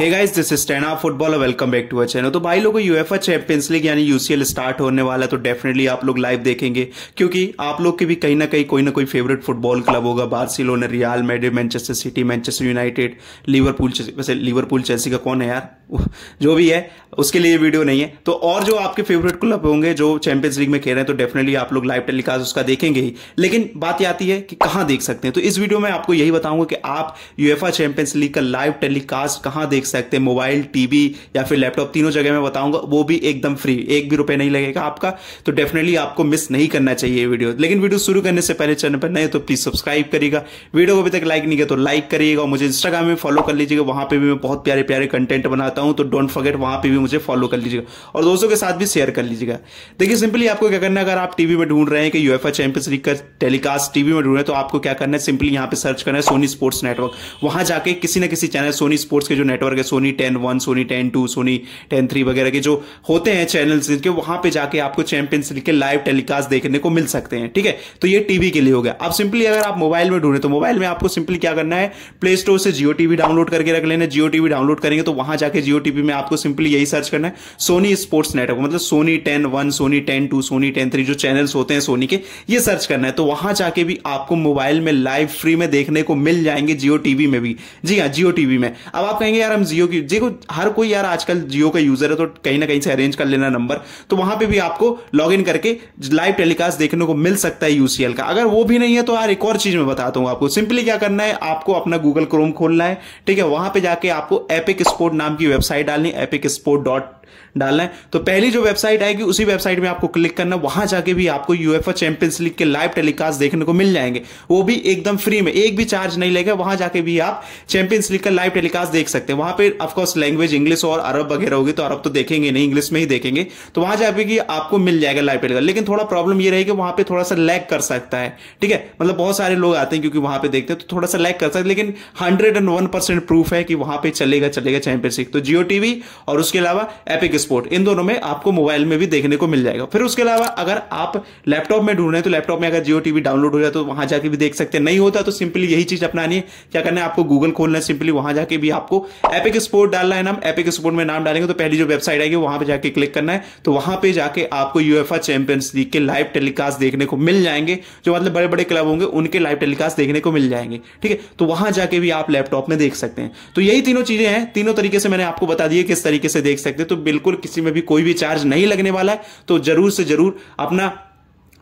hey guys this is stand football और welcome back to our channel तो भाई लोगों यूएफए चैंपियंस लीग यानी यूसीएल स्टार्ट होने वाला है तो डेफिनेटली आप लोग लाइव देखेंगे क्योंकि आप लोग के भी कहीं ना कहीं कोई ना कोई फेवरेट फुटबॉल क्लब होगा Barcelona Real Madrid Manchester City Manchester United Liverpool वैसे लिवरपूल चेल्सी का कौन है यार जो भी है उसके लिए वीडियो नहीं है तो और जो आपके फेवरेट क्लब होंगे जो चैंपियंस लीग में खेल रहे हैं तो डेफिनेटली आप लोग लाइव टेलीकास्ट उसका देखेंगे ही लेकिन बात यह आती है कि कहां देख सकते हैं तो इस वीडियो में आपको यही बताऊंगा कि आप यूएफए चैंपियंस लीग का लाइव टेलीकास्ट कहाँ देख सकते हैं मोबाइल टीवी या फिर लैपटॉप तीनों जगह मैं बताऊंगा वो भी एकदम फ्री एक भी रुपये नहीं लगेगा आपका तो डेफिनेटली आपको मिस नहीं करना चाहिए वीडियो लेकिन वीडियो शुरू करने से पहले चैनल पर नए तो प्लीज सब्सक्राइब करिएगा वीडियो को अभी तक लाइक नहीं किया तो लाइक करिएगा मुझे इंस्टाग्राम में फॉलो कर लीजिएगा वहां पर भी मैं बहुत प्यारे प्यारे कंटेंट बनाता हूँ तो डोंट फॉरगेट वहां पर भी मुझे फॉलो कर लीजिएगा और दोस्तों के साथ भी शेयर कर लीजिएगा देखिए सिंपली आपको क्या करना है अगर आप टीवी में ढूंढ रहे हैं कि यूएफए चैंपियंस लीग का टेलीकास्ट टीवी में ढूंढ रहे हैं तो आपको क्या करना है सिंपली यहाँ पे सर्च करना है सोनी स्पोर्ट्स नेटवर्क वहां जाके किसी ना किसी चैनल सोनी स्पोर्ट्स के जो नेटवर्क के Sony Ten one Sony Ten two Sony Ten three वगैरह के जो होते हैं चैनल के वहां पर जाके आपको चैंपियंस लीग के लाइव टेलीकास्ट देखने को मिल सकते हैं ठीक है तो ये टीवी के लिए हो गया अब सिंपली अगर आप मोबाइल में ढूंढे तो मोबाइल में आपको सिंपली क्या करना है प्ले स्टोर से जियो टीवी डाउनलोड करके रख लेना जियो टीवी डाउनलोड करेंगे तो वहां जाके जियो टीवी में आपको सिंपली यही सर्च करना है सोनी स्पोर्ट्स नेटवर्क मतलब Sony Ten one Sony Ten two Sony Ten three जो चैनल्स होते हैं सोनी के ये सर्च करना है तो वहां जाके भी आपको मोबाइल में लाइव फ्री में देखने को मिल जाएंगे जियो टीवी में भी जी हाँ जियो टीवी में अब आप कहेंगे यार हम जियो की देखो हर कोई यार आजकल जियो का यूजर है तो कहीं ना कहीं से अरेंज कर लेना नंबर तो वहां पे भी आपको लॉग इन करके लाइव टेलीकास्ट देखने को मिल सकता है यूसीएल का अगर वो भी नहीं है तो यार एक और चीज मैं बताता हूँ आपको सिंपली क्या करना है आपको अपना गूगल क्रोम खोलना है ठीक है वहां पर जाके आपको एपिक स्पोर्ट नाम की वेबसाइट डालनी एपिक स्पोर्ट डॉट डालना है तो पहली जो वेबसाइट आएगी उसी वेबसाइट में आपको क्लिक करना वहां जाके भी आपको यूएफए चैंपियंस लीग के लाइव टेलीकास्ट देखने को मिल जाएंगे वो भी एकदम फ्री में एक भी चार्ज नहीं लेगा वहां जाके भी आप चैंपियंस लीग का लाइव टेलीकास्ट देख सकते हैं वहां पे ऑफकोर्स लैंग्वेज इंग्लिश और अरब वगैरह होगी तो अरब तो देखेंगे नहीं इंग्लिश में ही देखेंगे तो वहां जाए कि आपको मिल जाएगा लाइब्रेरी का लेकिन थोड़ा प्रॉब्लम ये रहेगी वहां पे थोड़ा सा लैग कर सकता है ठीक है मतलब बहुत सारे लोग आते हैं क्योंकि वहां पे देखते हैं तो थोड़ा सा लैग कर सकते हैं लेकिन hundred and one percent proof है कि वहां पर चलेगा चलेगा चैंपियनशिप तो जियो टीवी और उसके अलावा एपिक स्पोर्ट इन दोनों में आपको मोबाइल में भी देखने को मिल जाएगा फिर उसके अलावा अगर आप लैपटॉप में ढूंढ रहे हैं तो लैपटॉप में अगर जियो टीवी डाउनलोड हो जाए तो वहां जाके भी देख सकते हैं नहीं होता तो सिंपली यही चीज अपनानी है क्या करना है आपको गूगल खोलना है सिंपली वहां जाके भी आपको एपिक एपिक स्पोर्ट डालना है नाम एपिक स्पोर्ट में नाम डालेंगे तो पहली जो वेबसाइट आएगी वहां पे जाके क्लिक करना है तो वहां पे जाके आपको यूएफा चैंपियंस लीग के लाइव टेलीकास्ट देखने को मिल जाएंगे जो मतलब बड़े बड़े क्लब होंगे उनके लाइव टेलीकास्ट देखने को मिल जाएंगे ठीक है तो वहां जाके भी आप लैपटॉप में देख सकते हैं तो यही तीनों चीजें हैं तीनों तरीके से मैंने आपको बता दिया किस तरीके से देख सकते हैं तो बिल्कुल किसी में भी कोई भी चार्ज नहीं लगने वाला है तो जरूर से जरूर अपना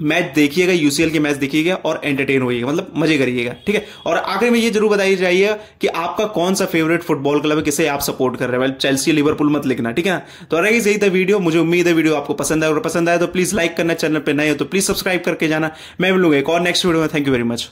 मैच देखिएगा यूसीएल के मैच देखिएगा और एंटरटेन होइएगा मतलब मजे करिएगा ठीक है और आखिर में ये जरूर बताइए जाइए कि आपका कौन सा फेवरेट फुटबॉल क्लब है किसे आप सपोर्ट कर रहे हैं चेल्सी लिवरपूल मत लिखना ठीक है ना तो रहेगी यही था वीडियो मुझे उम्मीद है वीडियो आपको पसंद आया और पसंद आया तो प्लीज लाइक करना चैनल पर नए हो तो प्लीज सब्सक्राइब करके जाना मैं मिलूंगा एक और नेक्स्ट वीडियो में थैंक यू वेरी मच